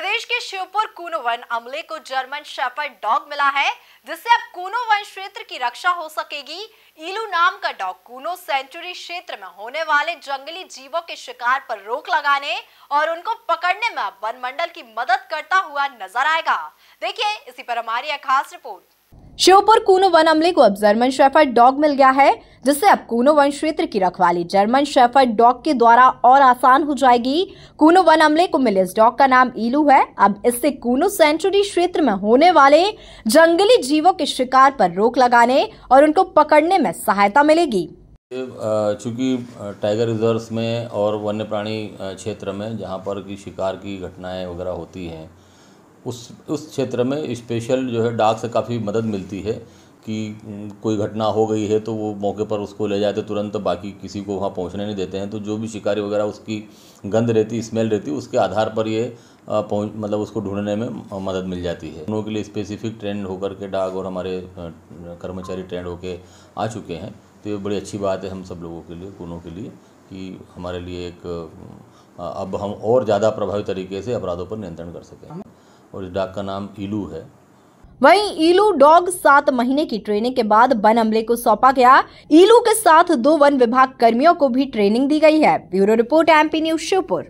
प्रदेश के शिवपुर कूनो वन अमले को जर्मन शेपर डॉग मिला है जिससे अब कूनो वन क्षेत्र की रक्षा हो सकेगी ईलू नाम का डॉग कूनो सेंचुरी क्षेत्र में होने वाले जंगली जीवों के शिकार पर रोक लगाने और उनको पकड़ने में अब वन मंडल की मदद करता हुआ नजर आएगा देखिए इसी पर हमारी एक खास रिपोर्ट शिवपुर कूनो वन अमले को अब जर्मन शेफर डॉग मिल गया है जिससे अब कूनो वन क्षेत्र की रखवाली जर्मन शेफर डॉग के द्वारा और आसान हो जाएगी कूनो वन अमले को मिले इस डॉग का नाम ईलू है अब इससे कूनो सेंचुरी क्षेत्र में होने वाले जंगली जीवों के शिकार पर रोक लगाने और उनको पकड़ने में सहायता मिलेगी चूंकि टाइगर रिजर्व में और वन्य प्राणी क्षेत्र में जहाँ पर की शिकार की घटनाएं वगैरह होती हैं उस उस क्षेत्र में स्पेशल जो है डाक से काफ़ी मदद मिलती है कि कोई घटना हो गई है तो वो मौके पर उसको ले जाते तो तुरंत बाकी किसी को वहाँ पहुँचने नहीं देते हैं तो जो भी शिकारी वगैरह उसकी गंध रहती स्मेल रहती उसके आधार पर ये पहुँच मतलब उसको ढूंढने में मदद मिल जाती है उनके लिए स्पेसिफिक ट्रेंड होकर के डाक और हमारे कर्मचारी ट्रेंड होके आ चुके हैं तो ये बड़ी अच्छी बात है हम सब लोगों के लिए कोनों के लिए कि हमारे लिए एक अब हम और ज़्यादा प्रभावी तरीके से अपराधों पर नियंत्रण कर सकें और इस डाक का नाम ईलू है वहीं ईलू डॉग सात महीने की ट्रेनिंग के बाद वन अमले को सौंपा गया ईलू के साथ दो वन विभाग कर्मियों को भी ट्रेनिंग दी गई है bureau report MP news Sheopur